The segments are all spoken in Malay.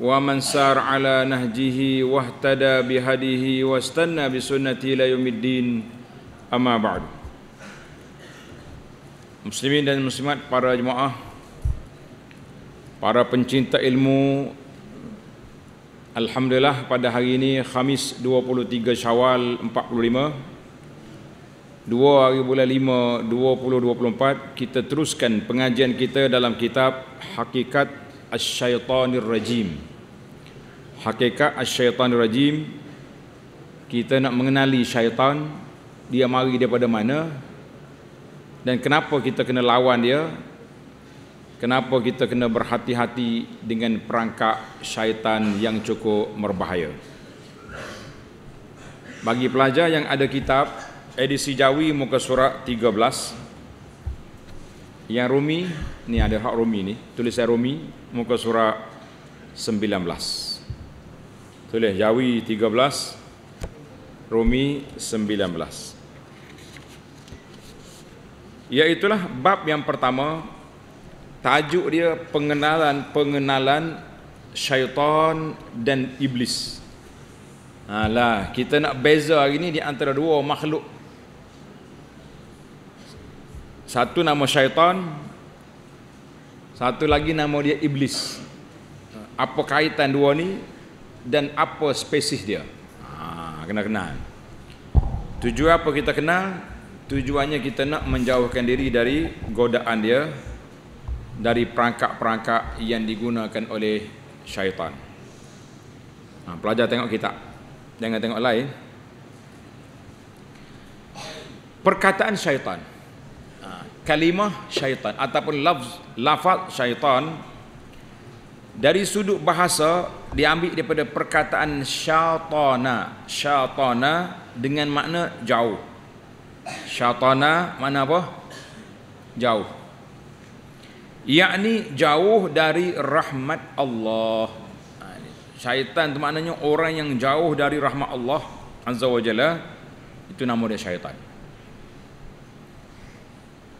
ومن سار على نهجه واهتدى بهديه واستنى bi الى يوم الدين اما بعد Muslimin dan muslimat para jemaah Para pencinta ilmu Alhamdulillah pada hari ini Khamis 23 Syawal 45 Dua hari bulan 5 2024 Kita teruskan pengajian kita dalam kitab Hakikat Syaitanir asyaitanirrajim Hakikat Syaitanir asyaitanirrajim Kita nak mengenali syaitan Dia mari daripada mana Dan kenapa kita kena lawan dia Kenapa kita kena berhati-hati dengan perangkap syaitan yang cukup merbahaya? Bagi pelajar yang ada kitab Edisi Jawi muka surat 13 yang Rumi ni ada hak Rumi ni tulis Rumi muka surat 19. Tulis Yawi 13 Rumi 19. Iaitulah bab yang pertama tajuk dia pengenalan-pengenalan syaitan dan iblis. Alah, kita nak beza hari ni di antara dua makhluk. Satu nama syaitan, satu lagi nama dia iblis. Apa kaitan dua ni dan apa spesies dia? Ha, kena kenal. Tujuan apa kita kenal? Tujuannya kita nak menjauhkan diri dari godaan dia dari perangkap-perangkap yang digunakan oleh syaitan. Ha, pelajar tengok kita. Jangan tengok lain. Perkataan syaitan kalimah syaitan ataupun lafz, lafaz syaitan dari sudut bahasa diambil daripada perkataan syaitana syaitana dengan makna jauh syaitana makna apa jauh yakni jauh dari rahmat Allah ha, syaitan itu maknanya orang yang jauh dari rahmat Allah azza wajalla itu nama dia syaitan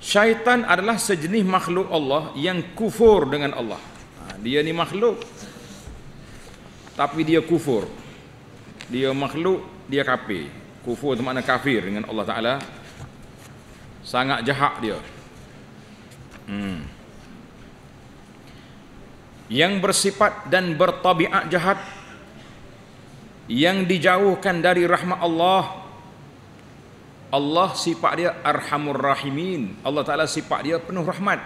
Syaitan adalah sejenis makhluk Allah yang kufur dengan Allah. Ha, dia ni makhluk tapi dia kufur. Dia makhluk, dia kafir. Kufur itu makna kafir dengan Allah Taala. Sangat jahat dia. Hmm. Yang bersifat dan bertabiat jahat yang dijauhkan dari rahmat Allah Allah sifat dia arhamur rahimin. Allah Taala sifat dia penuh rahmat.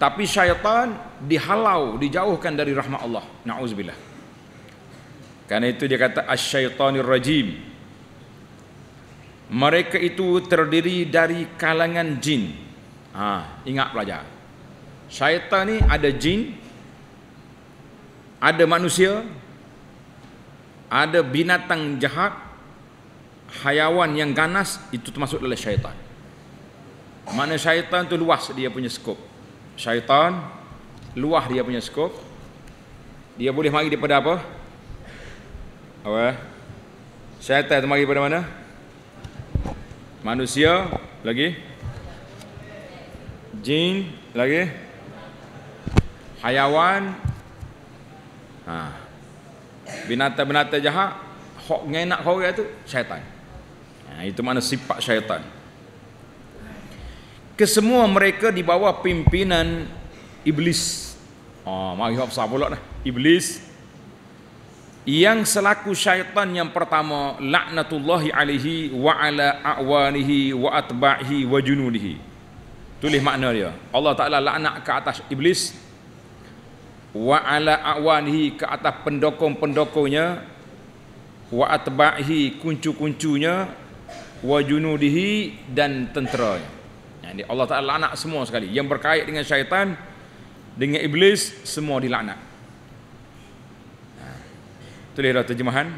Tapi syaitan dihalau, dijauhkan dari rahmat Allah. Nauzubillah. Karena itu dia kata as syaitanir rajim. Mereka itu terdiri dari kalangan jin. Ha, ingat pelajar. Syaitan ni ada jin, ada manusia, ada binatang jahat, hayawan yang ganas itu termasuk dalam syaitan mana syaitan tu luas dia punya skop syaitan luah dia punya skop dia boleh mari daripada apa apa syaitan tu mari daripada mana manusia lagi jin lagi hayawan ha binatang-binatang jahat hok ngenak kau tu syaitan Ha, itu makna sifat syaitan. Kesemua mereka di bawah pimpinan iblis. Ah, ha, mari hafsah pula dah. Iblis yang selaku syaitan yang pertama laknatullahi alaihi wa ala awanihi wa atba'ihi wa junudihi. Tulis makna dia. Allah Taala laknat ke atas iblis wa ala awanihi ke atas pendokong-pendokongnya wa atba'ihi kuncu-kuncunya wa junudihi dan tentera Jadi Allah Ta'ala laknat semua sekali yang berkait dengan syaitan dengan iblis semua dilaknat ha. itulah terjemahan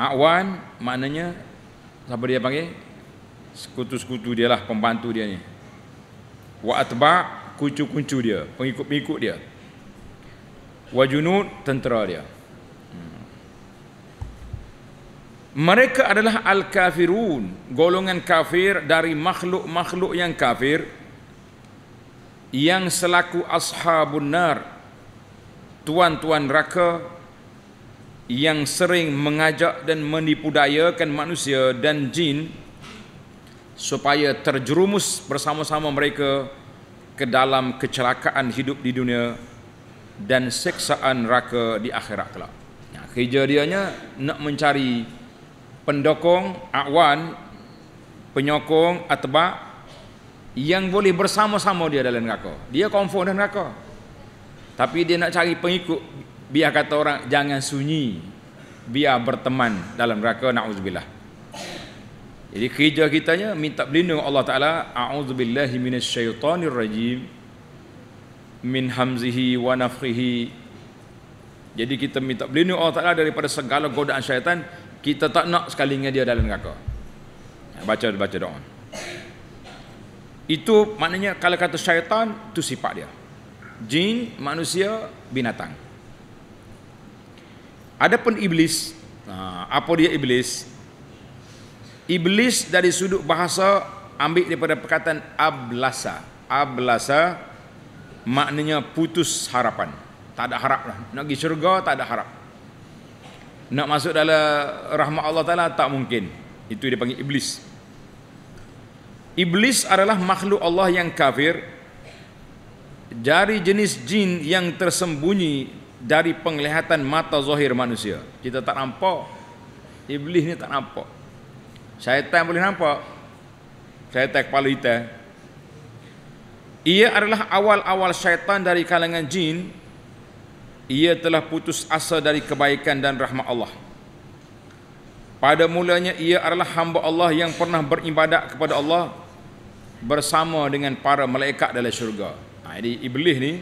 Awan maknanya siapa dia panggil sekutu-sekutu dia lah pembantu dia ni wa atba kucu-kucu dia pengikut-pengikut dia wa junud tentera dia mereka adalah al-kafirun golongan kafir dari makhluk-makhluk yang kafir yang selaku ashabun nar tuan-tuan raka yang sering mengajak dan menipu dayakan manusia dan jin supaya terjerumus bersama-sama mereka ke dalam kecelakaan hidup di dunia dan seksaan raka di akhirat kelak. Nah, kerja dianya nak mencari pendokong, akwan, penyokong atau yang boleh bersama-sama dia dalam neraka. Dia confirm dalam neraka. Tapi dia nak cari pengikut biar kata orang jangan sunyi biar berteman dalam neraka naudzubillah jadi kerja nya minta berlindung Allah Ta'ala a'udzubillahi minasyaitanir rajim min hamzihi wa nafrihi jadi kita minta berlindung Allah Ta'ala daripada segala godaan syaitan kita tak nak sekali dengan dia dalam neraka ha, baca baca doa itu maknanya kalau kata syaitan tu sifat dia jin manusia binatang adapun iblis ha, apa dia iblis iblis dari sudut bahasa ambil daripada perkataan ablasa ablasa maknanya putus harapan tak ada harap lah nak pergi syurga tak ada harap nak masuk dalam rahmat Allah Ta'ala tak mungkin itu dia panggil iblis iblis adalah makhluk Allah yang kafir dari jenis jin yang tersembunyi dari penglihatan mata zahir manusia kita tak nampak iblis ni tak nampak syaitan boleh nampak syaitan kepala kita ia adalah awal-awal syaitan dari kalangan jin ia telah putus asa dari kebaikan dan rahmat Allah. Pada mulanya ia adalah hamba Allah yang pernah beribadat kepada Allah bersama dengan para malaikat dalam syurga. Nah ha, jadi iblis ni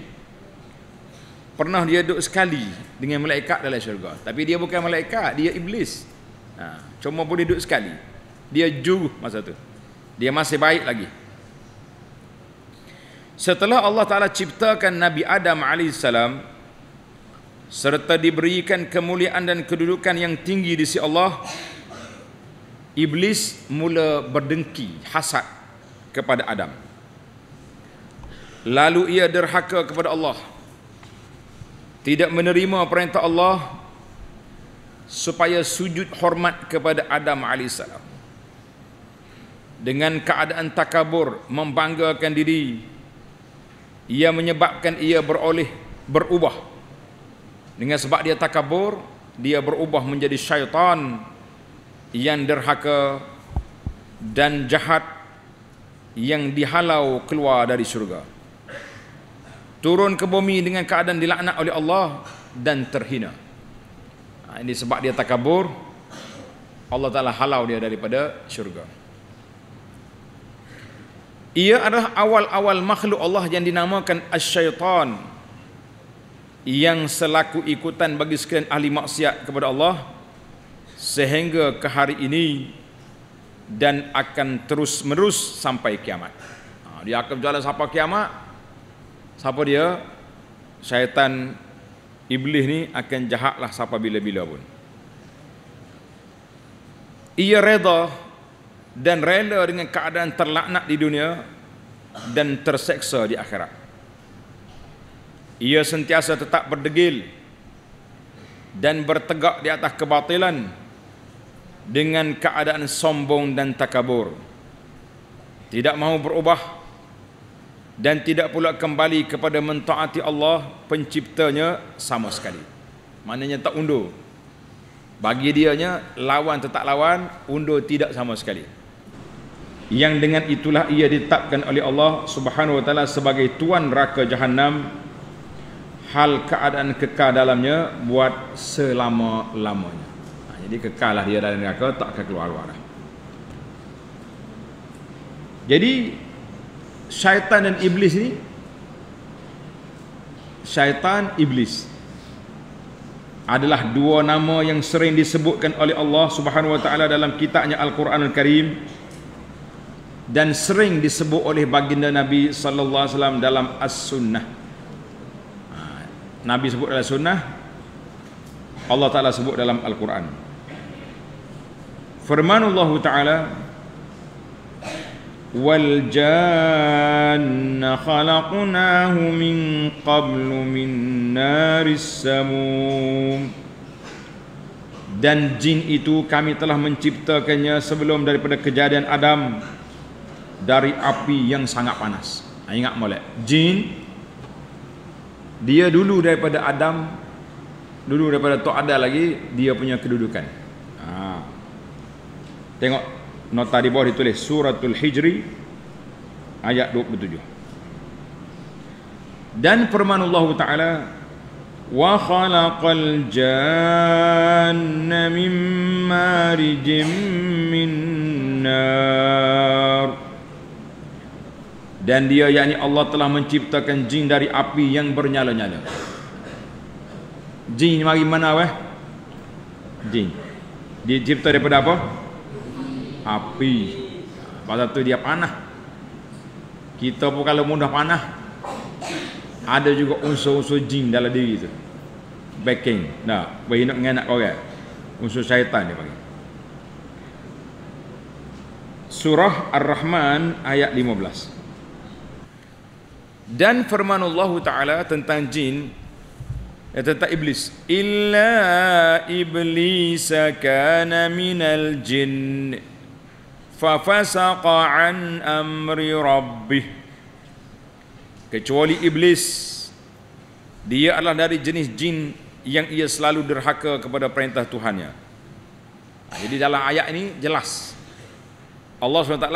pernah dia duduk sekali dengan malaikat dalam syurga. Tapi dia bukan malaikat, dia iblis. Nah, ha, cuma boleh duduk sekali. Dia juruh masa tu. Dia masih baik lagi. Setelah Allah Ta'ala ciptakan Nabi Adam AS, serta diberikan kemuliaan dan kedudukan yang tinggi di sisi Allah iblis mula berdengki hasad kepada Adam lalu ia derhaka kepada Allah tidak menerima perintah Allah supaya sujud hormat kepada Adam AS dengan keadaan takabur membanggakan diri ia menyebabkan ia beroleh berubah dengan sebab dia takabur, dia berubah menjadi syaitan yang derhaka dan jahat yang dihalau keluar dari syurga. Turun ke bumi dengan keadaan dilaknat oleh Allah dan terhina. Ha, ini sebab dia takabur, Allah Ta'ala halau dia daripada syurga. Ia adalah awal-awal makhluk Allah yang dinamakan as-syaitan. As-syaitan yang selaku ikutan bagi sekian ahli maksiat kepada Allah sehingga ke hari ini dan akan terus menerus sampai kiamat ha, dia akan berjalan sampai kiamat siapa dia syaitan iblis ni akan jahatlah siapa bila-bila pun ia reda dan rela dengan keadaan terlaknat di dunia dan terseksa di akhirat ia sentiasa tetap berdegil dan bertegak di atas kebatilan dengan keadaan sombong dan takabur tidak mahu berubah dan tidak pula kembali kepada mentaati Allah penciptanya sama sekali maknanya tak undur bagi dianya lawan tetap lawan undur tidak sama sekali yang dengan itulah ia ditetapkan oleh Allah Subhanahu wa taala sebagai tuan neraka jahanam hal keadaan kekal dalamnya buat selama-lamanya. Ha, jadi kekallah dia dalam neraka tak akan keluar-luar. Jadi syaitan dan iblis ni syaitan iblis adalah dua nama yang sering disebutkan oleh Allah Subhanahu wa taala dalam kitabnya Al-Quranul Karim dan sering disebut oleh baginda Nabi sallallahu alaihi wasallam dalam as-sunnah. Nabi sebut dalam sunnah Allah Ta'ala sebut dalam Al-Quran Firman Allah Ta'ala Wal janna khalaqnahu min qablu min naris samum Dan jin itu kami telah menciptakannya sebelum daripada kejadian Adam Dari api yang sangat panas Ingat molek Jin dia dulu daripada Adam dulu daripada Tok ada lagi dia punya kedudukan ha. tengok nota di bawah ditulis suratul hijri ayat 27 dan firman Allah Ta'ala wa khalaqal janna min marijim min dan dia yakni Allah telah menciptakan jin dari api yang bernyala-nyala jin mari mana weh jin dia cipta daripada apa api pada tu dia panah kita pun kalau mudah panah ada juga unsur-unsur jin dalam diri tu backing nah bagi nak nak korang unsur syaitan dia panggil Surah Ar-Rahman ayat 15 dan firman Allah Taala tentang jin ya tentang iblis illa iblis kana minal jin fafasaqa an amri rabbih kecuali iblis dia adalah dari jenis jin yang ia selalu derhaka kepada perintah Tuhannya jadi dalam ayat ini jelas Allah SWT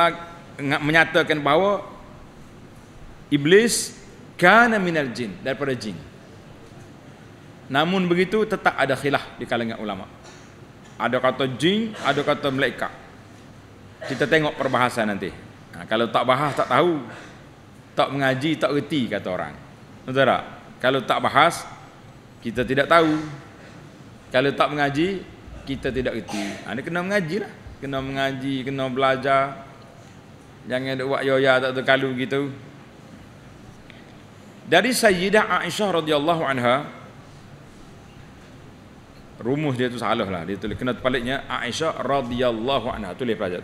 menyatakan bahawa Iblis kana minal jin daripada jin. Namun begitu tetap ada khilaf di kalangan ulama. Ada kata jin, ada kata malaikat. Kita tengok perbahasan nanti. Ha, kalau tak bahas tak tahu. Tak mengaji tak reti kata orang. Betul tak? Kalau tak bahas kita tidak tahu. Kalau tak mengaji kita tidak reti. Ha, dia kena mengajilah. Kena mengaji, kena belajar. Jangan buat yoya tak tahu kalau gitu dari Sayyidah Aisyah radhiyallahu anha rumus dia tu salah lah dia tulis kena terbaliknya Aisyah radhiyallahu anha tulis pelajar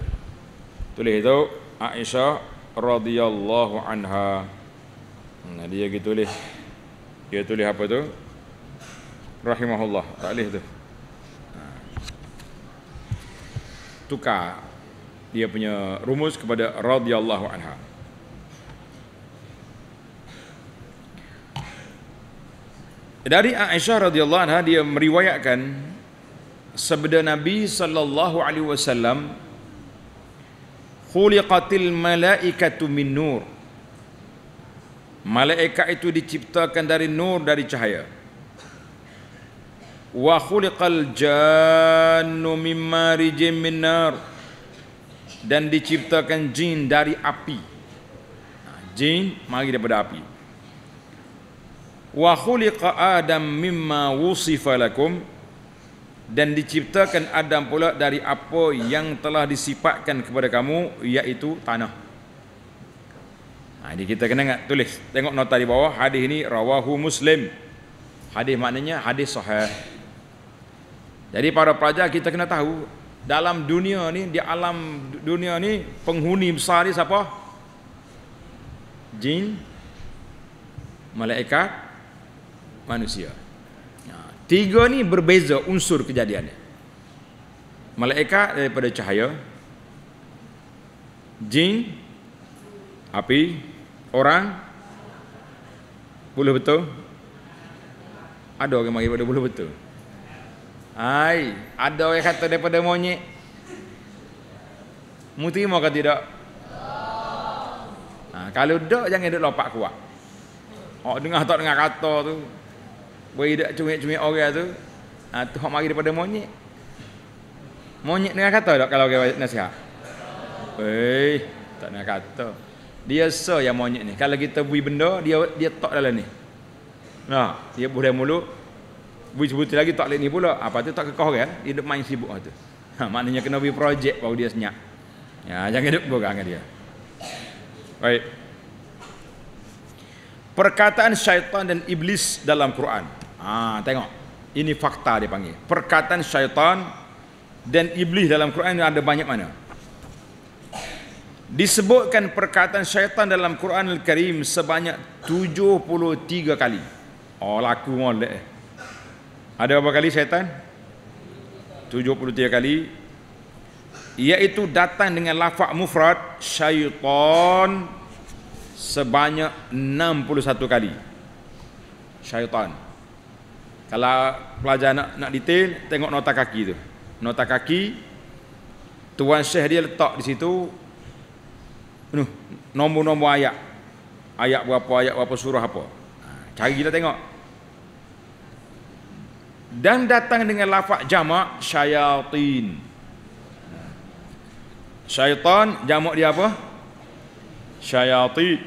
tulis itu Aisyah radhiyallahu anha nah dia gitu tulis dia tulis apa tu rahimahullah tak leh tu tukar dia punya rumus kepada radhiyallahu anha Dari Aisyah radhiyallahu anha dia meriwayatkan sabda Nabi sallallahu alaihi wasallam khuliqatil malaikatu min nur Malaikat itu diciptakan dari nur dari cahaya wa khuliqal jannu min marijin min nar dan diciptakan jin dari api jin mari daripada api wa khuliqa adam mimma wusifa lakum dan diciptakan Adam pula dari apa yang telah disifatkan kepada kamu iaitu tanah. Ha, ini kita kena ingat tulis. Tengok nota di bawah hadis ini rawahu Muslim. Hadis maknanya hadis sahih. Jadi para pelajar kita kena tahu dalam dunia ni di alam dunia ni penghuni besar ni siapa? Jin, malaikat, manusia. Ya, tiga ni berbeza unsur kejadiannya. Malaikat daripada cahaya, jin, api, orang, boleh betul? Ada orang mari pada boleh betul. Hai, ada orang kata daripada monyet. Mu terima ke tidak? Ha, kalau tak jangan duduk lopak kuat. Oh, dengar tak dengar kata tu. Boleh dak cumit-cumit orang tu. Ah tu hak mari daripada monyet. Monyet dengan kata dak kalau orang nasihat. Wei, tak nak kata. Dia so yang monyet ni. Kalau kita bui benda, dia dia tak dalam ni. Nah, dia boleh mulut bui sebut lagi tak lain ni pula. Apa ah, tu tak kekoh kan? Dia main sibuk lah tu. Ha, maknanya kena bui projek baru dia senyap. Ya, jangan duk bergang dia. Baik. Perkataan syaitan dan iblis dalam Quran. Ha, tengok. Ini fakta dia panggil. Perkataan syaitan dan iblis dalam Quran ini ada banyak mana? Disebutkan perkataan syaitan dalam Quran Al-Karim sebanyak 73 kali. Oh, laku molek. Ada berapa kali syaitan? 73 kali. Iaitu datang dengan lafaz mufrad syaitan sebanyak 61 kali. Syaitan. Kalau pelajar nak nak detail tengok nota kaki tu. Nota kaki tuan syekh dia letak di situ noh nombor-nombor ayat. Ayat berapa ayat berapa surah apa. Ha, cari kita tengok. Dan datang dengan lafaz jama' syayatin. Syaitan jamak dia apa? Syayatin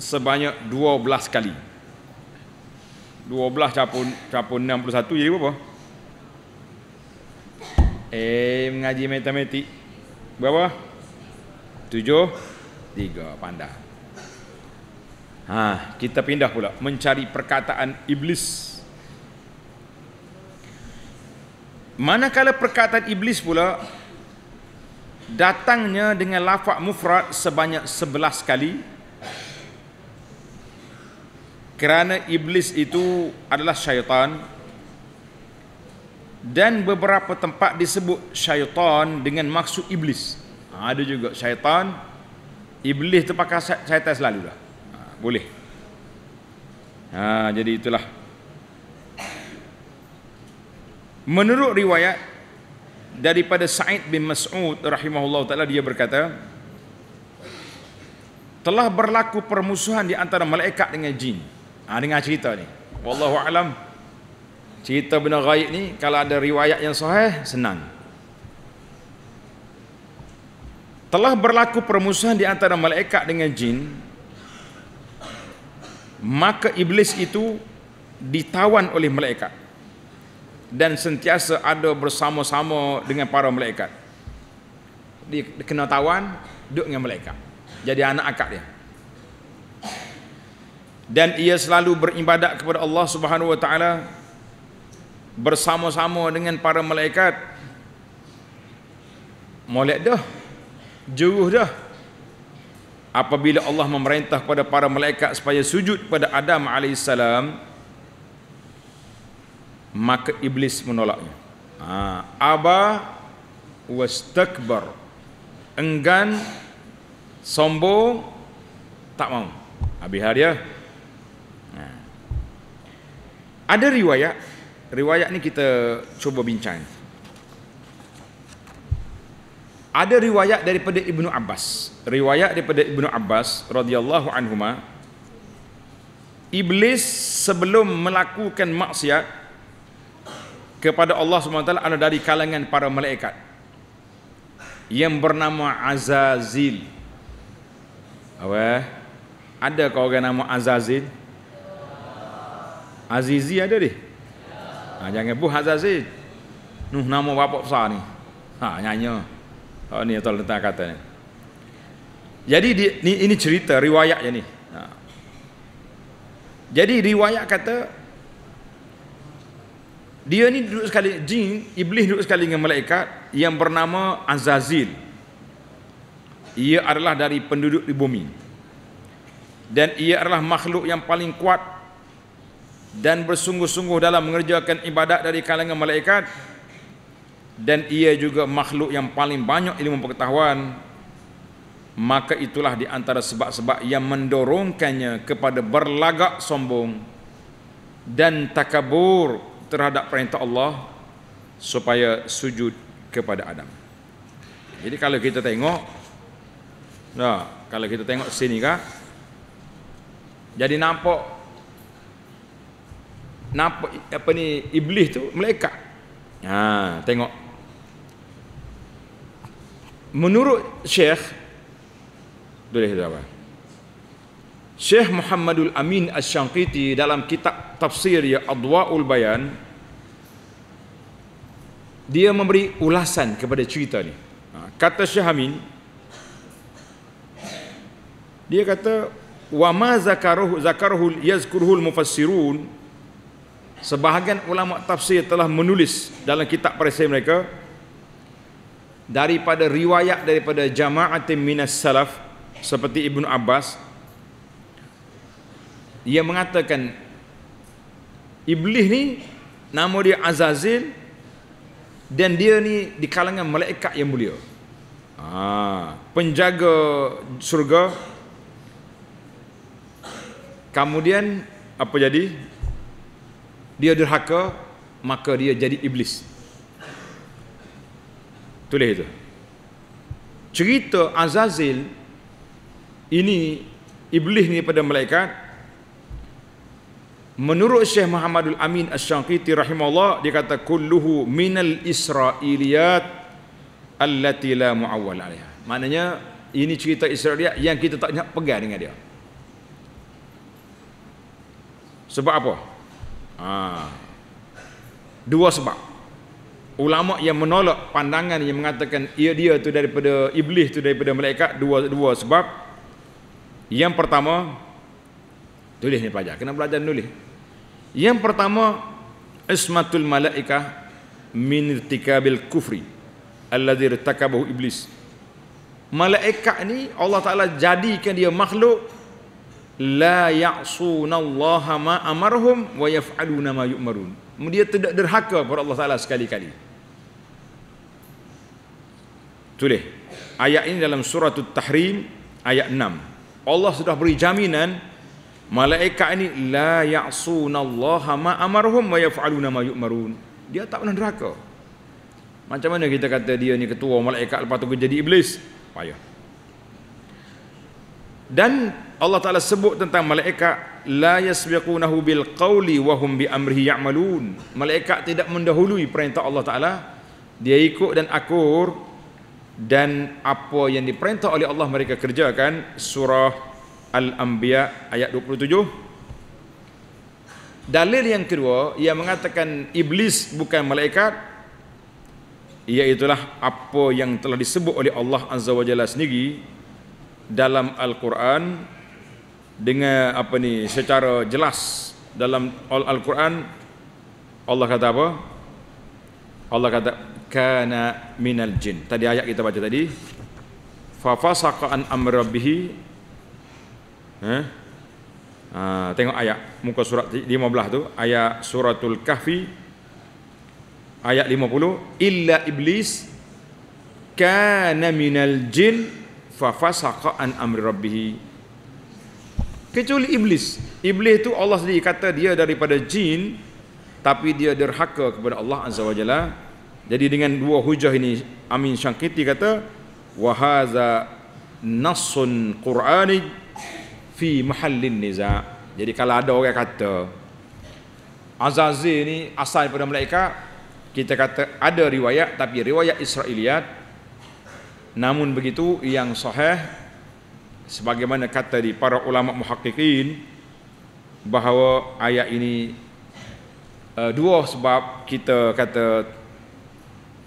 sebanyak 12 kali. 12 capun capun 61 jadi berapa? Eh mengaji matematik. Berapa? 7 3 pandai. Ha, kita pindah pula mencari perkataan iblis. Manakala perkataan iblis pula datangnya dengan lafaz mufrad sebanyak 11 kali, kerana iblis itu adalah syaitan dan beberapa tempat disebut syaitan dengan maksud iblis ha, ada juga syaitan iblis tu pakai syaitan selalu lah ha, boleh ha, jadi itulah menurut riwayat daripada Sa'id bin Mas'ud rahimahullah ta'ala dia berkata telah berlaku permusuhan di antara malaikat dengan jin Ha, dengar cerita ni. Wallahu alam. Cerita benda gaib ni kalau ada riwayat yang sahih senang. Telah berlaku permusuhan di antara malaikat dengan jin. Maka iblis itu ditawan oleh malaikat dan sentiasa ada bersama-sama dengan para malaikat. Dia kena tawan duduk dengan malaikat. Jadi anak akak dia dan ia selalu beribadat kepada Allah Subhanahu wa taala bersama-sama dengan para malaikat molek dah juruh dah apabila Allah memerintah kepada para malaikat supaya sujud kepada Adam alaihissalam maka iblis menolaknya ha aba wastakbar enggan sombong tak mau habis hari ya? Ada riwayat, riwayat ni kita cuba bincang. Ada riwayat daripada Ibnu Abbas. Riwayat daripada Ibnu Abbas radhiyallahu anhuma Iblis sebelum melakukan maksiat kepada Allah subhanahu wa taala, ada dari kalangan para malaikat yang bernama Azazil. Apa? Ada kau orang nama Azazil? Azizi ada deh. Ha, jangan buh Azizi. Nuh nama bapak besar ni. Ha, nyanyo. Oh ni atau letak kata ni. Jadi di, ni, ini cerita riwayat je ni. Ha. Jadi riwayat kata dia ni duduk sekali jin iblis duduk sekali dengan malaikat yang bernama Azazil. Ia adalah dari penduduk di bumi. Dan ia adalah makhluk yang paling kuat dan bersungguh-sungguh dalam mengerjakan ibadat dari kalangan malaikat dan ia juga makhluk yang paling banyak ilmu pengetahuan maka itulah di antara sebab-sebab yang mendorongkannya kepada berlagak sombong dan takabur terhadap perintah Allah supaya sujud kepada Adam. Jadi kalau kita tengok nah, kalau kita tengok sini kan jadi nampak Nampak apa ni iblis tu malaikat. Ha, tengok. Menurut Syekh boleh tu apa? Syekh Muhammadul Amin Asy-Syanqiti dalam kitab Tafsir ya Adwaul Bayan dia memberi ulasan kepada cerita ni. Ha, kata Syekh Amin dia kata wa ma zakaruhu zakaruhu yazkuruhu al-mufassirun sebahagian ulama tafsir telah menulis dalam kitab perisai mereka daripada riwayat daripada jama'atim minas salaf seperti Ibnu Abbas ia mengatakan iblis ni nama dia Azazil dan dia ni di kalangan malaikat yang mulia ha, penjaga surga kemudian apa jadi dia derhaka maka dia jadi iblis tulis itu cerita Azazil ini iblis ni pada malaikat menurut Syekh Muhammadul Amin Asy-Syaqiti rahimahullah dia kata kulluhu minal israiliyat allati la muawwal alaiha maknanya ini cerita israiliyat yang kita tak nak pegang dengan dia sebab apa Ha. Dua sebab. Ulama yang menolak pandangan yang mengatakan ia dia tu daripada iblis tu daripada malaikat dua dua sebab. Yang pertama tulis ni pelajar, kena belajar nulis. Yang pertama ismatul malaikah min irtikabil kufri allazi irtakabahu iblis. Malaikat ni Allah Taala jadikan dia makhluk la ya'suna Allah ma amarhum wa yaf'aluna ma yu'marun. Dia tidak derhaka kepada Allah Taala sekali-kali. Tulis. Ayat ini dalam surah At-Tahrim ayat 6. Allah sudah beri jaminan malaikat ini la ya'suna Allah ma amarhum wa yaf'aluna ma yu'marun. Dia tak pernah derhaka. Macam mana kita kata dia ni ketua malaikat lepas tu jadi iblis? Payah dan Allah Taala sebut tentang malaikat la yasbiqunahu bil qawli wa hum bi amrihi ya'malun malaikat tidak mendahului perintah Allah Taala dia ikut dan akur dan apa yang diperintah oleh Allah mereka kerjakan surah al-anbiya ayat 27 dalil yang kedua ia mengatakan iblis bukan malaikat iaitulah apa yang telah disebut oleh Allah azza wajalla sendiri dalam Al-Quran dengan apa ni secara jelas dalam Al-Quran Allah kata apa? Allah kata kana minal jin. Tadi ayat kita baca tadi fa fasaqa an amr ha? ha, tengok ayat muka surat 15 tu ayat suratul kahfi ayat 50 illa iblis kana minal jin fafasaqa an amri rabbih kecuali iblis iblis tu Allah sendiri kata dia daripada jin tapi dia derhaka kepada Allah azza wajalla jadi dengan dua hujah ini amin syangkiti kata wa hadza nassun qur'ani fi mahallin niza jadi kalau ada orang kata azazil ni asal daripada malaikat kita kata ada riwayat tapi riwayat israiliyat Namun begitu yang sahih sebagaimana kata di para ulama muhakkikin bahawa ayat ini uh, dua sebab kita kata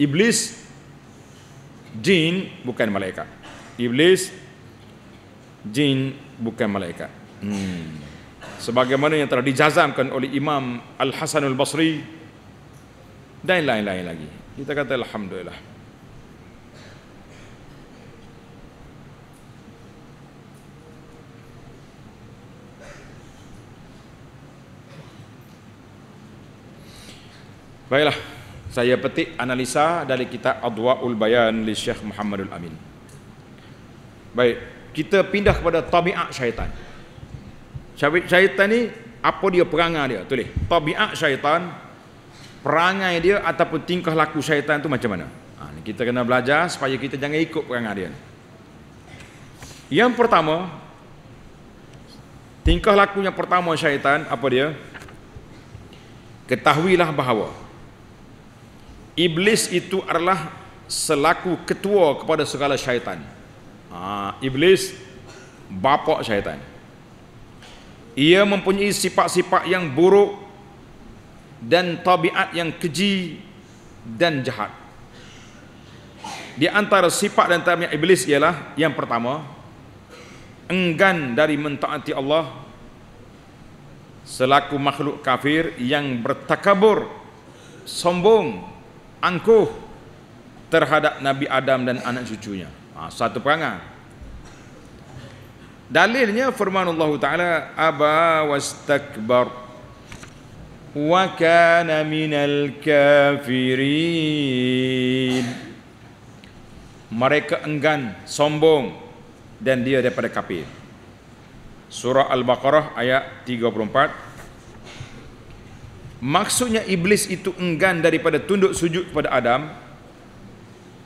iblis jin bukan malaikat. Iblis jin bukan malaikat. Hmm. Sebagaimana yang telah dijazamkan oleh Imam Al-Hasan Al-Basri dan lain-lain lagi. Kita kata alhamdulillah. Baiklah, saya petik analisa dari kitab Adwa'ul Bayan li Syekh Muhammadul Amin. Baik, kita pindah kepada tabiat syaitan. Syabit syaitan ni apa dia perangai dia? Tulis. Tabiat syaitan perangai dia ataupun tingkah laku syaitan tu macam mana? Ha, kita kena belajar supaya kita jangan ikut perangai dia. Yang pertama tingkah lakunya pertama syaitan apa dia? Ketahuilah bahawa iblis itu adalah selaku ketua kepada segala syaitan ha, iblis bapa syaitan ia mempunyai sifat-sifat yang buruk dan tabiat yang keji dan jahat di antara sifat dan tabiat iblis ialah yang pertama enggan dari mentaati Allah selaku makhluk kafir yang bertakabur sombong angkuh terhadap Nabi Adam dan anak cucunya. Ha, satu perangai. Dalilnya firman Allah Taala aba wastakbar wa kana minal kafirin. Mereka enggan, sombong dan dia daripada kafir. Surah Al-Baqarah ayat 34 Maksudnya iblis itu enggan daripada tunduk sujud kepada Adam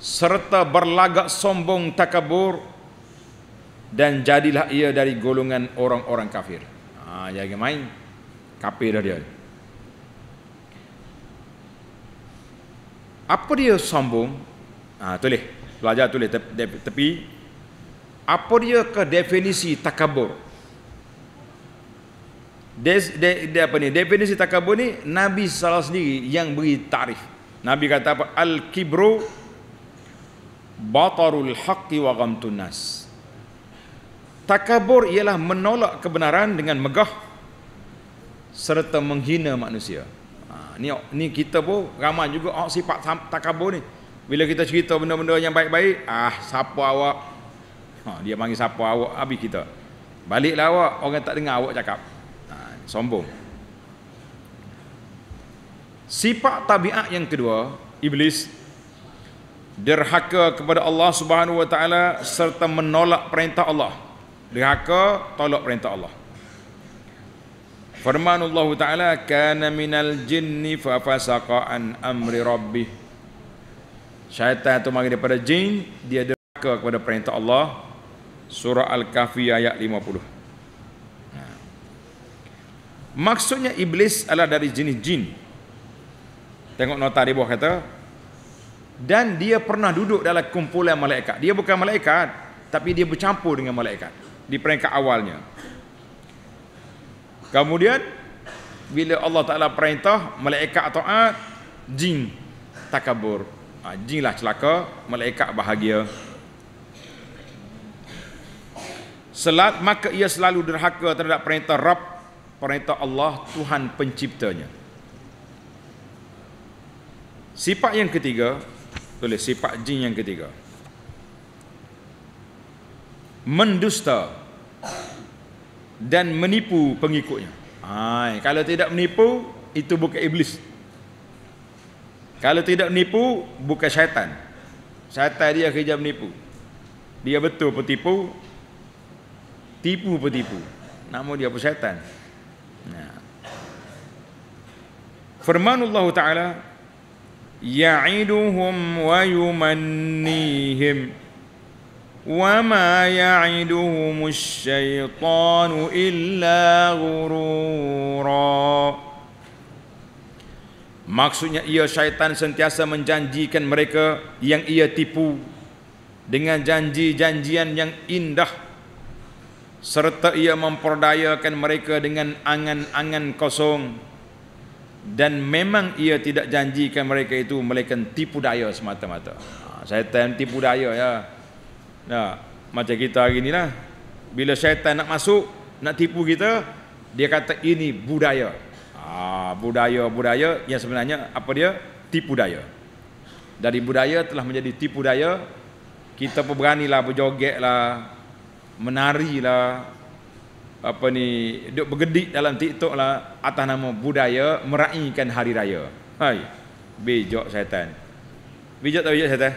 serta berlagak sombong takabur dan jadilah ia dari golongan orang-orang kafir. Ha jangan main kafir dah dia. Apa dia sombong? Ha tulis, belajar tulis tepi. Apa dia ke definisi takabur? Des, de, de, apa ni definisi takabur ni Nabi salah sendiri yang beri tarif Nabi kata apa al kibru batarul haqqi wa ghamtun takabur ialah menolak kebenaran dengan megah serta menghina manusia ha, ni ni kita pun ramai juga oh, sifat takabur ni bila kita cerita benda-benda yang baik-baik ah siapa awak ha, dia panggil siapa awak habis kita baliklah awak orang tak dengar awak cakap sombong. Sifat tabiat yang kedua, iblis derhaka kepada Allah Subhanahu Wa Taala serta menolak perintah Allah. Derhaka tolak perintah Allah. Firman Allah Taala kana minal jinni fa amri rabbih. Syaitan itu mari daripada jin, dia derhaka kepada perintah Allah. Surah Al-Kahfi ayat 50. Maksudnya iblis adalah dari jenis jin. Tengok nota di bawah kata dan dia pernah duduk dalam kumpulan malaikat. Dia bukan malaikat tapi dia bercampur dengan malaikat di peringkat awalnya. Kemudian bila Allah Taala perintah malaikat taat jin takabur. Ha, jin lah celaka, malaikat bahagia. Selat maka ia selalu derhaka terhadap perintah Rabb perintah Allah Tuhan penciptanya. Sifat yang ketiga, tulis sifat jin yang ketiga. Mendusta dan menipu pengikutnya. Hai, kalau tidak menipu itu bukan iblis. Kalau tidak menipu bukan syaitan. Syaitan dia kerja menipu. Dia betul petipu. Tipu petipu. Namun dia pun syaitan. Firman Allah Ta'ala Ya'iduhum wa yumannihim Wa ma ya'iduhum syaitanu illa gurura Maksudnya ia syaitan sentiasa menjanjikan mereka yang ia tipu Dengan janji-janjian yang indah serta ia memperdayakan mereka dengan angan-angan kosong dan memang ia tidak janjikan mereka itu melainkan tipu daya semata-mata ha, syaitan tipu daya ya nah, ya, macam kita hari inilah bila syaitan nak masuk nak tipu kita dia kata ini budaya ha, budaya-budaya yang sebenarnya apa dia tipu daya dari budaya telah menjadi tipu daya kita pun beranilah berjoget lah Menari lah apa ni duk bergedik dalam TikTok lah atas nama budaya meraihkan hari raya. Hai. Bijak syaitan. Bijak tak bijak syaitan?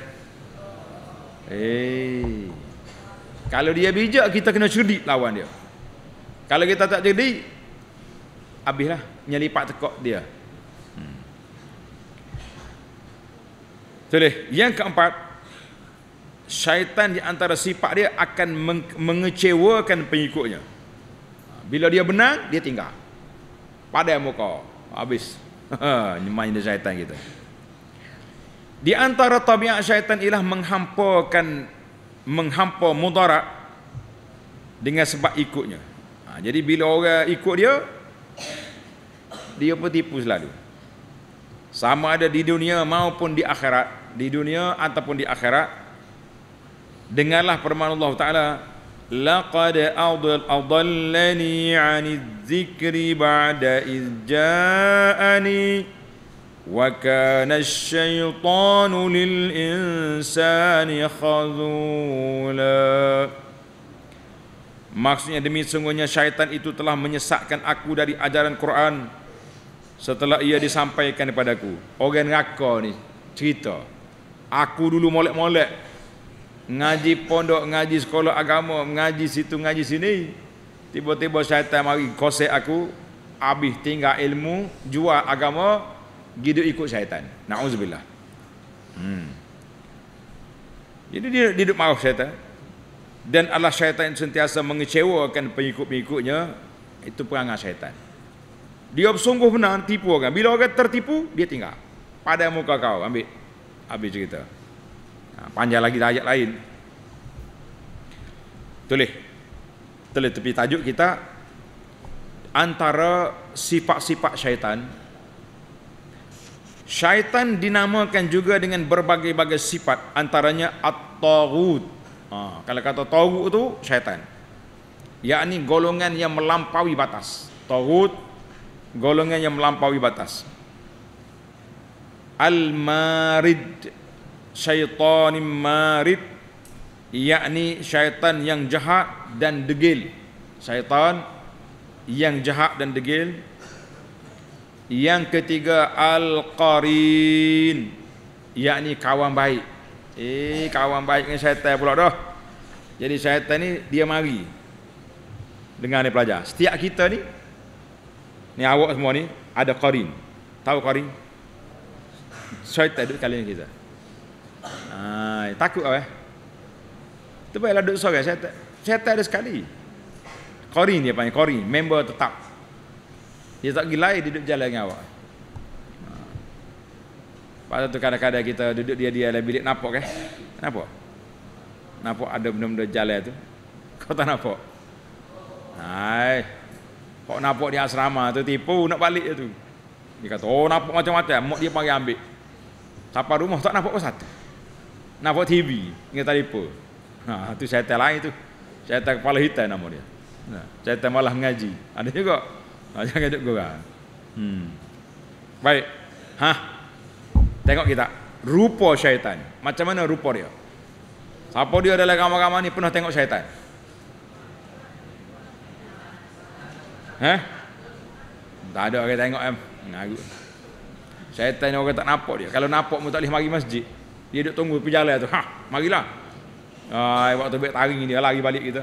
Eh. Kalau dia bijak kita kena cerdik lawan dia. Kalau kita tak cerdik habislah nyelipat tekok dia. Hmm. Tulis. yang keempat syaitan di antara sifat dia akan mengecewakan pengikutnya bila dia benar dia tinggal pada muka habis nyemanya dia syaitan kita di antara tabiat syaitan ialah menghampakan menghampa mudarat dengan sebab ikutnya ha, jadi bila orang ikut dia dia pun tipu selalu sama ada di dunia maupun di akhirat di dunia ataupun di akhirat dengarlah permohonan Allah Taala laqad adall adallani 'anil dzikri ba'da id ja'ani wa kana asy-syaitanu lil insani khazula Maksudnya demi sungguhnya syaitan itu telah menyesatkan aku dari ajaran Quran setelah ia disampaikan kepadaku. Orang ngaka ni cerita. Aku dulu molek-molek ngaji pondok, ngaji sekolah agama, ngaji situ, ngaji sini. Tiba-tiba syaitan mari kosek aku, habis tinggal ilmu, jual agama, gitu ikut syaitan. Nauzubillah. Hmm. Jadi dia duduk maruf syaitan. Dan Allah syaitan sentiasa mengecewakan pengikut-pengikutnya, itu perangai syaitan. Dia bersungguh benar, tipu orang. Bila orang tertipu, dia tinggal. Pada muka kau, ambil. Habis cerita. Ha, panjang lagi lah ayat lain tulis tulis tepi tajuk kita antara sifat-sifat syaitan syaitan dinamakan juga dengan berbagai-bagai sifat antaranya at-tagut ha, kalau kata tagut tu syaitan ni golongan yang melampaui batas tagut golongan yang melampaui batas al-marid syaitanim marid yakni syaitan yang jahat dan degil syaitan yang jahat dan degil yang ketiga al-qarin yakni kawan baik eh kawan baik dengan syaitan pula dah jadi syaitan ni dia mari dengar ni pelajar setiap kita ni ni awak semua ni ada qarin tahu qarin syaitan duduk kalian kita ai takut awak. Eh? Terbaiklah duduk sorang saya saya tak ada sekali. Kori dia panggil kori, member tetap. Dia tak gila dia duduk jalan dengan awak. Ha. Pada tu kadang-kadang kita duduk dia dia dalam bilik napok ke? Eh? Napok. Napok ada benda-benda jalan tu. Kau tak napok. Hai. Kau napok di asrama tu tipu nak balik tu. Dia kata, "Oh, napok macam-macam, mak dia panggil ambil." Sampai rumah tak napok pun satu nampak TV, kita lipo. Nah, itu saya tak ha, lain itu. Saya tak kepala hitam nama dia. Nah, ha, saya tak malah ngaji. Ada juga. Nah, ha, jangan ajak gua. Hmm. Baik. Ha. Tengok kita rupa syaitan. Macam mana rupa dia? Siapa dia dalam agama-agama ni pernah tengok syaitan? Ha? Tak ada orang tengok em. Syaitan ni orang tak nampak dia. Kalau nampak mu tak boleh mari masjid. Dia duduk tunggu perjalanan tu. Ha, marilah. Ai uh, waktu baik taring dia lari balik kita.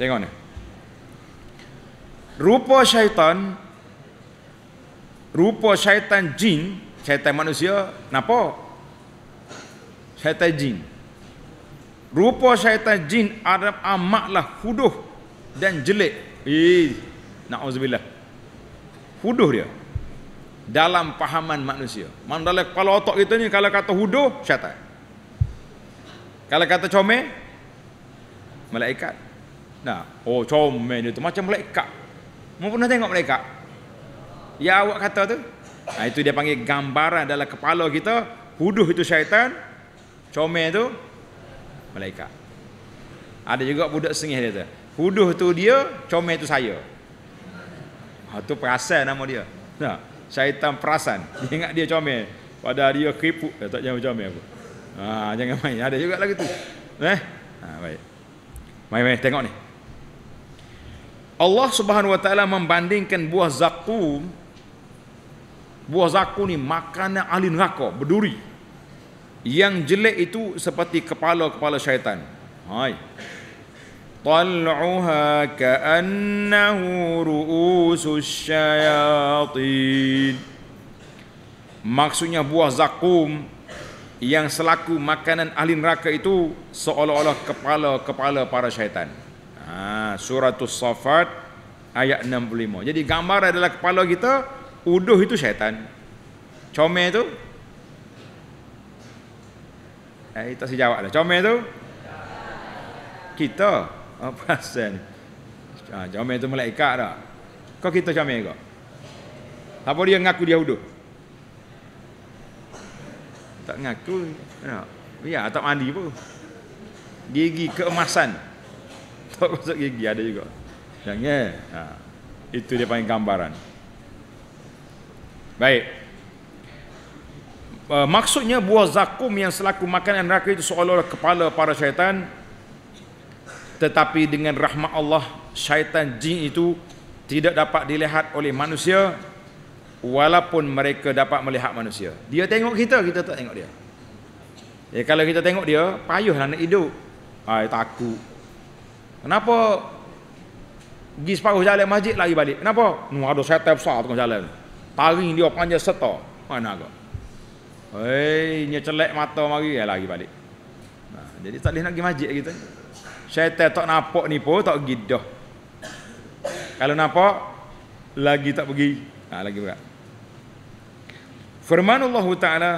Tengok ni. Rupa syaitan rupa syaitan jin, syaitan manusia, napa? Syaitan jin. Rupa syaitan jin adab amatlah huduh dan jelek. Eh, na'udzubillah. Huduh dia dalam pahaman manusia. Mandala kepala otak kita ni kalau kata huduh syaitan. Kalau kata comel malaikat. Nah, oh comel itu macam malaikat. Mau pernah tengok malaikat? Ya awak kata tu. Nah, itu dia panggil gambaran dalam kepala kita, huduh itu syaitan, comel itu malaikat. Ada juga budak sengih dia tu. Huduh tu dia, comel tu saya. Ha tu perasaan nama dia. Nah syaitan perasan. Dia ingat dia comel. Pada dia keriput, dia eh, tak jangan comel aku. Ha, jangan main. Ada juga lagi tu. Eh? Ha, baik. Main-main tengok ni. Allah Subhanahu Wa Taala membandingkan buah zakum buah zakum ni makanan ahli neraka, berduri. Yang jelek itu seperti kepala-kepala syaitan. Hai. طلعها كأنه رؤوس الشياطين Maksudnya buah zakum yang selaku makanan ahli neraka itu seolah-olah kepala-kepala para syaitan. Ha, surah Safat ayat 65. Jadi gambar adalah kepala kita, uduh itu syaitan. Comel eh, itu. Eh, tak sejawat lah. Comel itu. Kita. Oh asal ni? Ha, jamin tu malaikat dah. Kau kita jamin kau. Apa dia mengaku dia hudud? Tak mengaku. Ya, tak mandi pun. Gigi keemasan. Tak masuk gigi ada juga. Jangan. Ha. Itu dia panggil gambaran. Baik. Uh, maksudnya buah zakum yang selaku makanan neraka itu seolah-olah kepala para syaitan tetapi dengan rahmat Allah syaitan jin itu tidak dapat dilihat oleh manusia walaupun mereka dapat melihat manusia dia tengok kita kita tak tengok dia ya, kalau kita tengok dia payuhlah nak hidup ai takut kenapa pergi separuh jalan masjid lagi balik kenapa nu ada syaitan besar tengah jalan taring dia panjang setor. mana kau hei nya celak mata mari ya, lagi balik nah, jadi tak boleh nak pergi masjid kita gitu syaitan tak nampak ni pun tak pergi dah kalau nampak lagi tak pergi ha, lagi berat firman Allah Ta'ala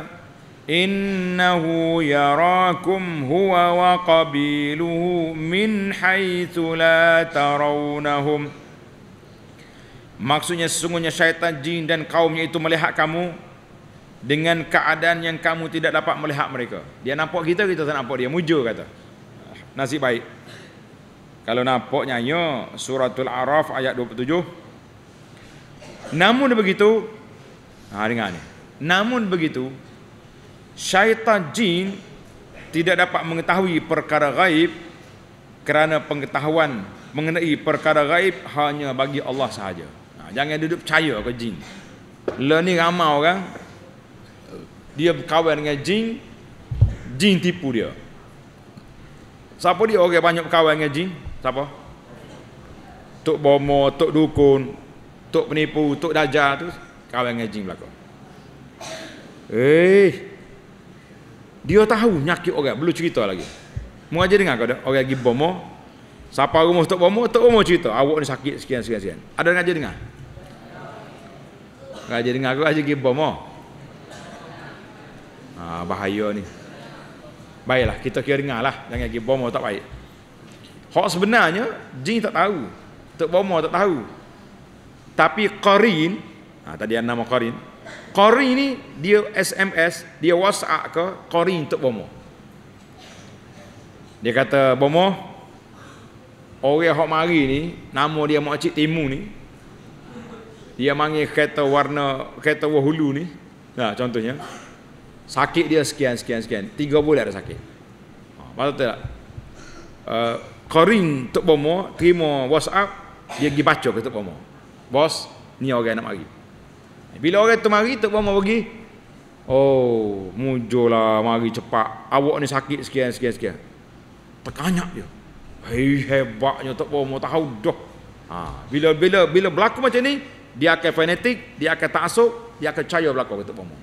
innahu yarakum huwa wa qabiluhu min haithu la tarawnahum maksudnya sesungguhnya syaitan jin dan kaumnya itu melihat kamu dengan keadaan yang kamu tidak dapat melihat mereka dia nampak kita, kita tak nampak dia mujur kata nasib baik kalau nampaknya ya suratul Araf ayat 27. Namun begitu, ha dengar ni. Namun begitu, syaitan jin tidak dapat mengetahui perkara gaib kerana pengetahuan mengenai perkara gaib hanya bagi Allah sahaja. Ha, jangan duduk percaya ke jin. Le ni ramai orang dia berkawan dengan jin, jin tipu dia. Siapa dia orang okay, banyak berkawan dengan jin? siapa? Tok bomo, tok dukun, tok penipu, tok dajal tu kawan ngaji belaka. Eh. Dia tahu nyakit orang, belum cerita lagi. Mu aja dengar kau dah, orang gi bomo. Siapa rumah tok bomo, tok bomo cerita, awak ni sakit sekian sekian sekian. Ada ngaji dengar? Ngaji dengar aku aja gi bomo. Ah bahaya ni. Baiklah, kita kira dengarlah, jangan gi bomo tak baik. Hak sebenarnya jin tak tahu. tak bomo tak tahu. Tapi Qarin, ha, tadi ada nama Qarin. Qarin ni dia SMS, dia WhatsApp ke Qarin Tok bomo. Dia kata, "Boma, orang hak mari ni, nama dia Mak Cik Timu ni. Dia mangi kereta warna kereta Wahulu ni." Ha, contohnya. Sakit dia sekian sekian sekian. Tiga bulan dah sakit. Ha, betul tak? Uh, Koring Tok Bomo terima WhatsApp dia pergi baca ke Tok Bomo. Bos, ni orang nak mari. Bila orang tu mari Tok Bomo pergi. Oh, mujolah mari cepat. Awak ni sakit sekian sekian sekian. Tekanyak dia. Hei hebatnya Tok Bomo tahu dah. Ha, bila bila bila berlaku macam ni, dia akan fanatik, dia akan taksub, dia akan percaya berlaku ke Tok Bomo.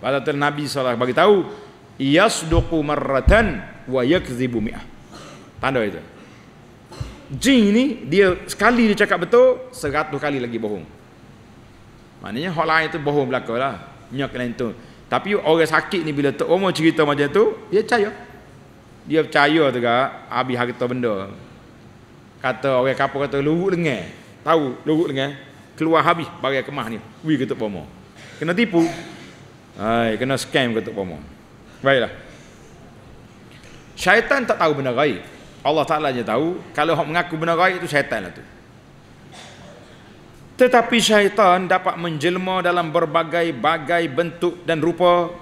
Ha, Nabi SAW bagi tahu, yasduqu marratan wa yakzibu mi'ah. Tanda itu. Jin ini dia sekali dia cakap betul, seratus kali lagi bohong. Maknanya hal lain itu bohong belaka lah. Nyok lain tu. Tapi orang sakit ni bila tok omong cerita macam tu, dia percaya. Dia percaya tu ke habis harta benda. Kata orang kapal kata luruk lengan. Tahu luruk lengan keluar habis bagai kemah ni. Wi kata pomo. Kena tipu. Hai, kena scam kata pomo. Baiklah. Syaitan tak tahu benda gaib. Allah Ta'ala je tahu Kalau orang mengaku benar raya itu syaitan lah tu Tetapi syaitan dapat menjelma dalam berbagai-bagai bentuk dan rupa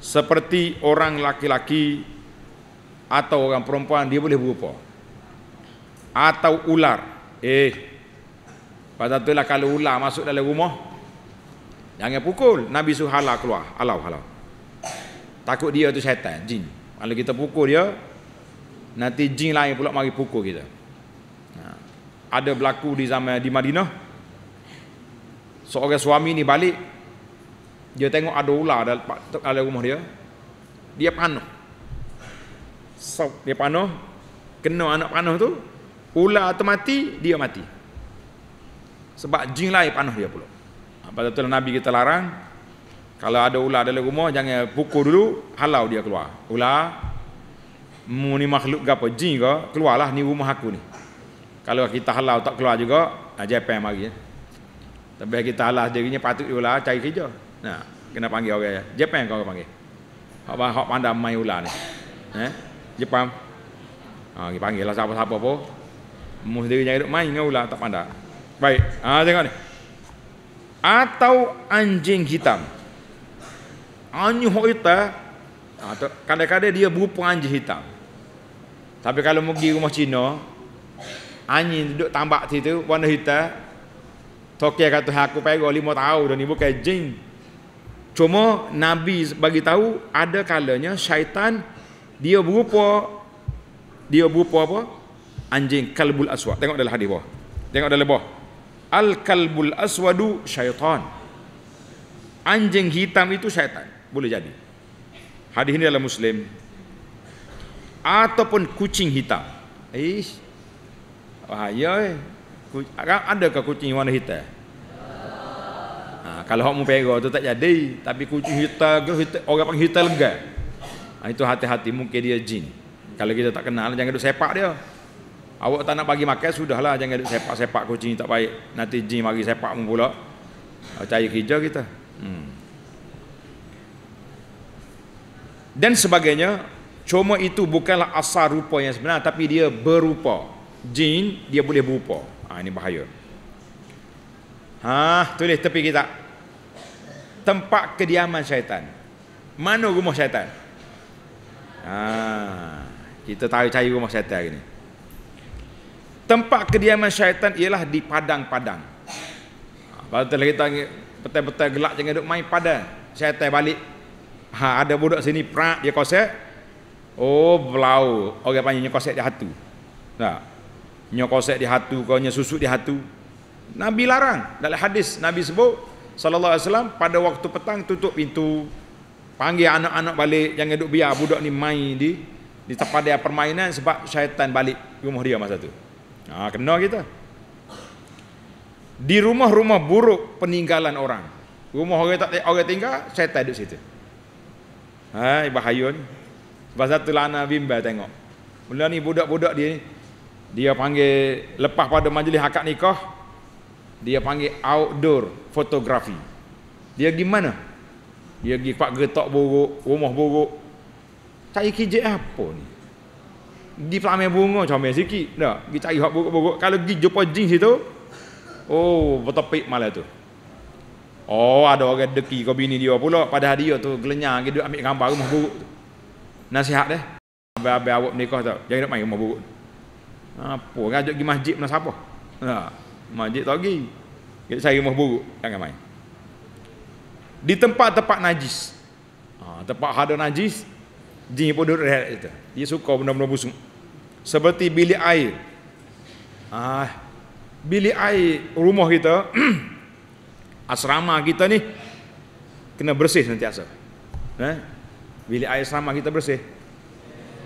Seperti orang laki-laki Atau orang perempuan dia boleh berupa Atau ular Eh Pada tu lah kalau ular masuk dalam rumah Jangan pukul Nabi suruh halal keluar Halau-halau Takut dia tu syaitan Jin kalau kita pukul dia, Nanti jin lain pula mari pukul kita. Ha. Ada berlaku di zaman di Madinah. Seorang suami ni balik dia tengok ada ular dalam dalam rumah dia. Dia panah. So, dia panah. kena anak panah tu ular tu mati dia mati. Sebab jin lain panah dia pula. Apa ha, tu Nabi kita larang kalau ada ular dalam rumah jangan pukul dulu halau dia keluar. Ular mu ni makhluk gapo jin ke keluarlah ni rumah aku ni kalau kita halau tak keluar juga aja ah, Japan eh, lagi. ya. Eh. tapi kita halau dirinya patut ular cari kerja nah kena panggil orang ya. Japan eh, kau panggil hak ba hak pandai main ular ni eh Jepang ha ah, panggil lah siapa-siapa po. mu sendiri jangan duk main dengan ular tak pandak. baik ha ah, tengok ni atau anjing hitam anjing hitam atau ah, kadang-kadang dia berupa anjing hitam tapi kalau pergi rumah Cina, anjing duduk tambak situ warna hitam. Toke kata aku pergi lima tahun dah ni bukan jin. Cuma Nabi bagi tahu ada kalanya syaitan dia berupa dia berupa apa? Anjing kalbul aswad. Tengok dalam hadis bawah. Tengok dalam bawah. Al kalbul aswadu syaitan. Anjing hitam itu syaitan. Boleh jadi. Hadis ini adalah Muslim ataupun kucing hitam. Ish. Bahaya eh. Kuc- ada ke kucing warna hitam? Ha, kalau hok mu pera tu tak jadi, tapi kucing hitam hita, orang panggil hitam lega. Ha, itu hati-hati mungkin dia jin. Kalau kita tak kenal jangan duduk sepak dia. Awak tak nak bagi makan sudahlah jangan duduk sepak-sepak kucing tak baik. Nanti jin mari sepak mu pula. Ha, cari kerja kita. Hmm. Dan sebagainya, Cuma itu bukanlah asal rupa yang sebenar tapi dia berupa. Jin dia boleh berupa. Ha ini bahaya. Ha tulis tepi kita. Tempat kediaman syaitan. Mana rumah syaitan? Ha kita tahu cari rumah syaitan hari ni. Tempat kediaman syaitan ialah di padang-padang. Ha betul kita petai-petai gelak jangan duk main padang. Syaitan balik. Ha ada budak sini prak dia kosak Oh belau Orang panggil nyokosek di hatu Tak Nyokosek di hatu Kau nyesusuk di hatu Nabi larang Dalam hadis Nabi sebut Sallallahu alaihi wasallam Pada waktu petang tutup pintu Panggil anak-anak balik Jangan duduk biar budak ni main di Di tempat dia permainan Sebab syaitan balik rumah dia masa tu Ah, kena kita Di rumah-rumah buruk peninggalan orang Rumah orang tak orang tinggal Syaitan duduk situ Hai, bahaya ni Fasatul lah bimba tengok. Mula ni budak-budak dia dia panggil lepas pada majlis akad nikah dia panggil outdoor fotografi. Dia pergi mana? Dia pergi pak getok buruk, rumah buruk. Cari kerja apa ni? Di pelame bunga comel sikit. Dah, pergi cari hak buruk-buruk. Kalau pergi jumpa jin situ, oh, betapik malah tu. Oh, ada orang deki kau bini dia pula. Padahal dia tu gelenyang, dia ambil gambar rumah buruk nasihat deh, Habis-habis awak nikah tak, Jangan nak main rumah buruk. Apa? Kan ajak pergi masjid mana siapa? Tak. Ha. Masjid tak pergi. Kita cari rumah buruk. Jangan main. Di tempat-tempat najis. Ha, tempat hada najis. Jin pun duduk rehat kita. Dia suka benda-benda busuk. Seperti bilik air. Ah, ha, bilik air rumah kita. asrama kita ni. Kena bersih nanti Eh? Ha? bilik air sama kita bersih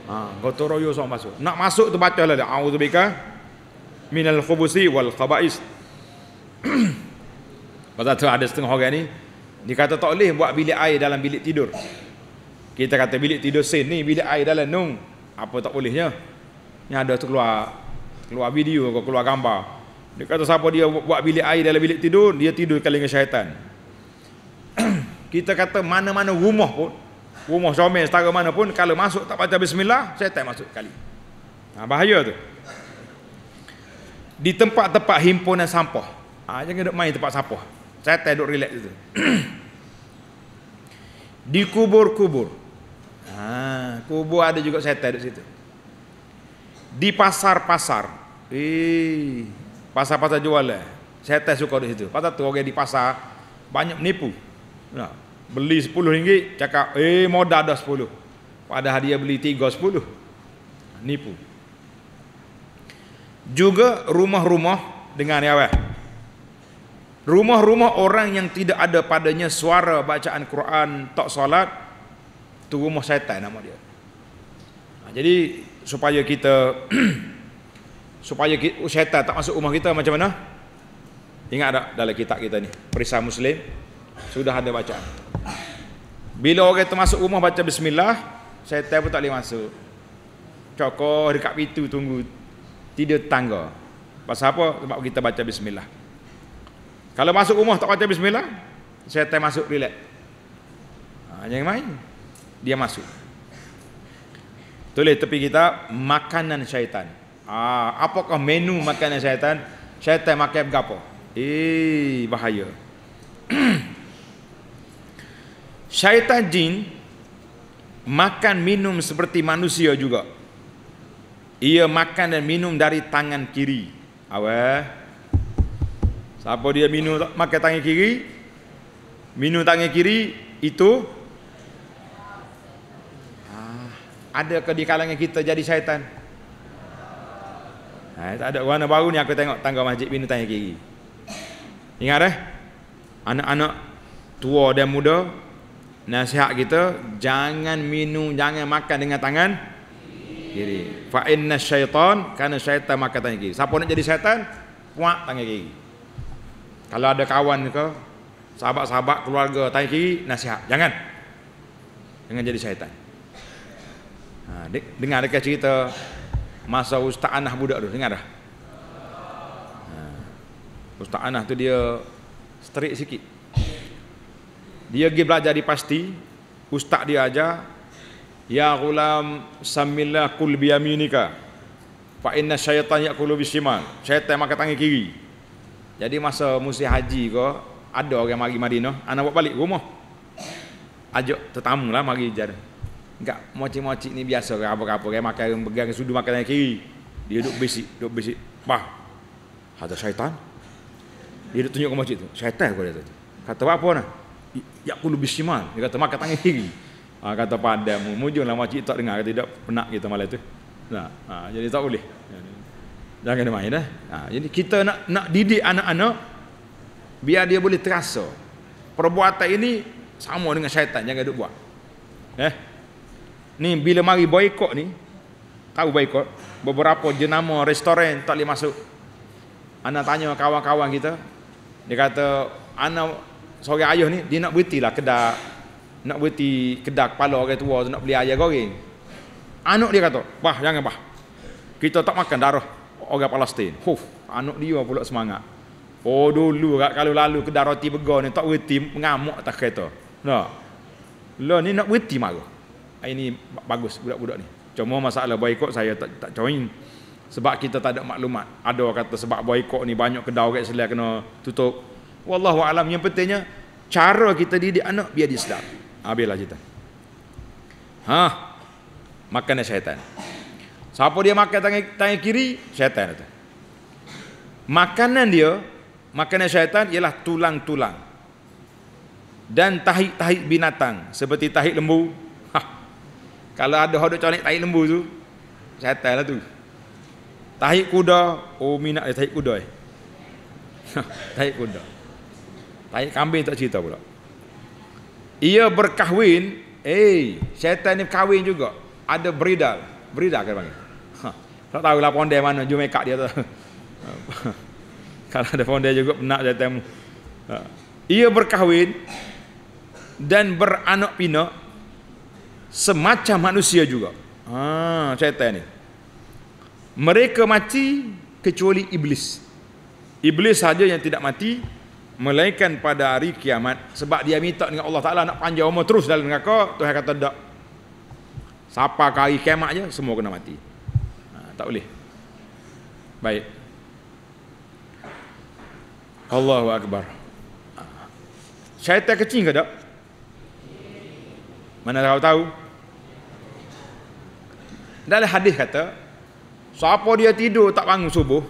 ha gotong royong sama masuk nak masuk tu bacalah dia auzubika minal khubusi wal khaba'is pasal tu ada setengah orang ni dia kata tak boleh buat bilik air dalam bilik tidur kita kata bilik tidur sin ni bilik air dalam nung apa tak bolehnya ni ada tu keluar keluar video ke keluar gambar dia kata siapa dia buat bilik air dalam bilik tidur dia tidur kali dengan syaitan kita kata mana-mana rumah pun rumah somen setara mana pun kalau masuk tak baca bismillah tak masuk kali. ha, bahaya tu di tempat-tempat himpunan sampah ha, jangan duduk main tempat sampah syaitan duduk relax tu di kubur-kubur ha, kubur ada juga syaitan duduk situ di pasar-pasar eh, pasar-pasar jualan syaitan suka duduk situ pasal tu orang di pasar banyak menipu nah, beli sepuluh ringgit cakap eh modal dah sepuluh padahal dia beli tiga sepuluh nipu juga rumah-rumah dengan ya weh rumah-rumah orang yang tidak ada padanya suara bacaan Quran tak solat tu rumah syaitan nama dia nah, ha, jadi supaya kita supaya kita, oh, syaitan tak masuk rumah kita macam mana ingat tak dalam kitab kita ni perisai muslim sudah ada bacaan bila orang tu masuk rumah baca bismillah, saya pun tak boleh masuk. Cokoh dekat pintu tunggu tidur tangga. Pasal apa? Sebab kita baca bismillah. Kalau masuk rumah tak baca bismillah, saya syaitan masuk relax. Ha, jangan main. Dia masuk. Tulis tepi kita makanan syaitan. Ha, apakah menu makanan syaitan? Syaitan makan apa? Eh, bahaya. Syaitan jin makan minum seperti manusia juga. Ia makan dan minum dari tangan kiri. Awas. Siapa dia minum makan tangan kiri? Minum tangan kiri itu ah, ada ke di kalangan kita jadi syaitan? Ha, tak ada warna baru ni aku tengok tangga masjid minum tangan kiri. Ingat eh? Anak-anak tua dan muda nasihat kita jangan minum jangan makan dengan tangan kiri fa inna syaitan kerana syaitan makan tangan kiri siapa nak jadi syaitan puak tangan kiri kalau ada kawan ke sahabat-sahabat keluarga tangan kiri nasihat jangan jangan jadi syaitan ha, de- dengar dekat cerita masa ustaz anah budak tu dengar dah ha, ustaz anah tu dia straight sikit dia pergi belajar di pasti Ustaz dia ajar Ya gulam samillah kul biyaminika Fa inna syaitan yakulu bisimal Syaitan makan tangan kiri Jadi masa musim haji ke Ada orang mari Madinah Anak buat balik rumah Ajak tetamu lah mari ajar Enggak mocik-mocik ni biasa ke apa-apa Dia makan pegang sudu makan tangan kiri Dia duduk bisik, duduk bisik Pah Ada syaitan Dia duduk tunjuk ke mocik tu Syaitan kau dia tu Kata apa nak Ya, yakulu bisyimal dia kata makan tangan kiri ha, kata padamu mujunglah makcik tak dengar kata tidak penak kita malam tu nah ha, ha, jadi tak boleh ha, jangan main eh ha, jadi kita nak nak didik anak-anak biar dia boleh terasa perbuatan ini sama dengan syaitan jangan duk buat eh ni bila mari boykot ni tahu boykot beberapa jenama restoran tak boleh masuk anak tanya kawan-kawan kita dia kata anak seorang ayah ni dia nak berhenti lah kedak nak berhenti kedak kepala orang tua tu nak beli ayah goreng anak dia kata bah jangan bah kita tak makan darah orang Palestin. Huf, anak dia pula semangat. Oh dulu kat kalau lalu kedai roti begar ni tak reti mengamuk atas kereta. Nah. lo lah, ni nak reti marah. Ah, ini bagus budak-budak ni. Cuma masalah boikot saya tak tak join sebab kita tak ada maklumat. Ada kata sebab boikot ni banyak kedai orang Islam kena tutup. Wallahu alam yang pentingnya cara kita didik anak biar dia sedar. Habislah cerita. Ha. Makan syaitan. Siapa dia makan tangan tangan kiri? Syaitan itu. Makanan dia, makanan syaitan ialah tulang-tulang. Dan tahi-tahi binatang seperti tahi lembu. Ha. Kalau ada hodok calik tahi lembu tu, syaitan lah tu. Tahi kuda, oh minat dia tahi kuda eh. Ha, tahi kuda. Tanya kambing tak cerita pula. Ia berkahwin, eh, syaitan ni berkahwin juga. Ada beridal. Beridal kan panggil? Ha. Tak tahu lah pondai mana, jom mekak dia tu. Kalau ada pondai juga, penak syaitan mu. Ha. Ia berkahwin dan beranak pinak semacam manusia juga. Ha, syaitan ni. Mereka mati kecuali iblis. Iblis saja yang tidak mati, melainkan pada hari kiamat sebab dia minta dengan Allah Taala nak panjang umur terus dalam neraka Tuhan kata tak siapa ke hari kiamat je semua kena mati ha, tak boleh baik Allahu akbar ha. syaitan kecil ke tak mana kau tahu dalam hadis kata siapa dia tidur tak bangun subuh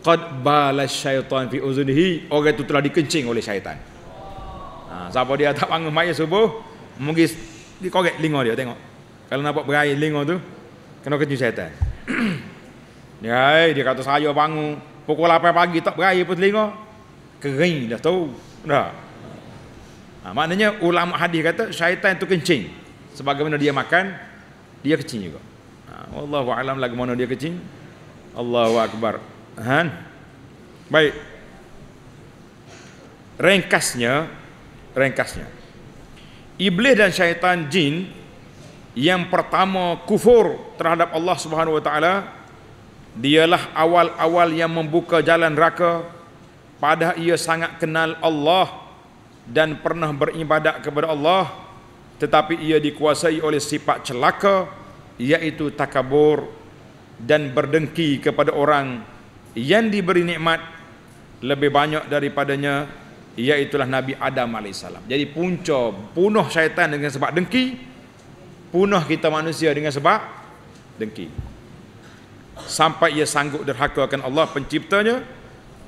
qad bala syaitan fi uzunihi orang itu telah dikencing oleh syaitan ha, siapa dia tak bangun mayat subuh mungkin dia dikorek lingo dia tengok kalau nampak berair lingo tu kena kencing syaitan dia, dia kata saya bangun pukul 8 pagi tak berair pun lingo kering dah tahu dah ha, maknanya ulama hadis kata syaitan itu kencing sebagaimana dia makan dia kencing juga ha, Allahu alam mana dia kencing Allahu akbar Han. Baik. Ringkasnya, ringkasnya. Iblis dan syaitan jin yang pertama kufur terhadap Allah Subhanahu Wa Taala dialah awal-awal yang membuka jalan raka' pada ia sangat kenal Allah dan pernah beribadat kepada Allah tetapi ia dikuasai oleh sifat celaka iaitu takabur dan berdengki kepada orang yang diberi nikmat lebih banyak daripadanya ialah Nabi Adam AS jadi punca punuh syaitan dengan sebab dengki punuh kita manusia dengan sebab dengki sampai ia sanggup derhakakan Allah penciptanya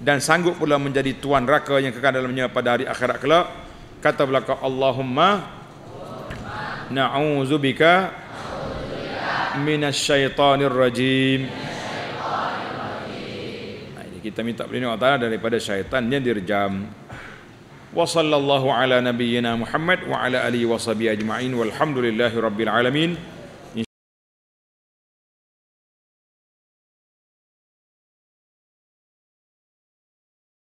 dan sanggup pula menjadi tuan raka yang kekal dalamnya pada hari akhirat kelak kata belaka Allahumma na'udzubika minasyaitonir rajim Allahumma kita minta perlindungan Allah Ta'ala daripada syaitan yang dirjam. Wa sallallahu ala nabiyyina Muhammad wa ala alihi wa ajma'in walhamdulillahi alamin.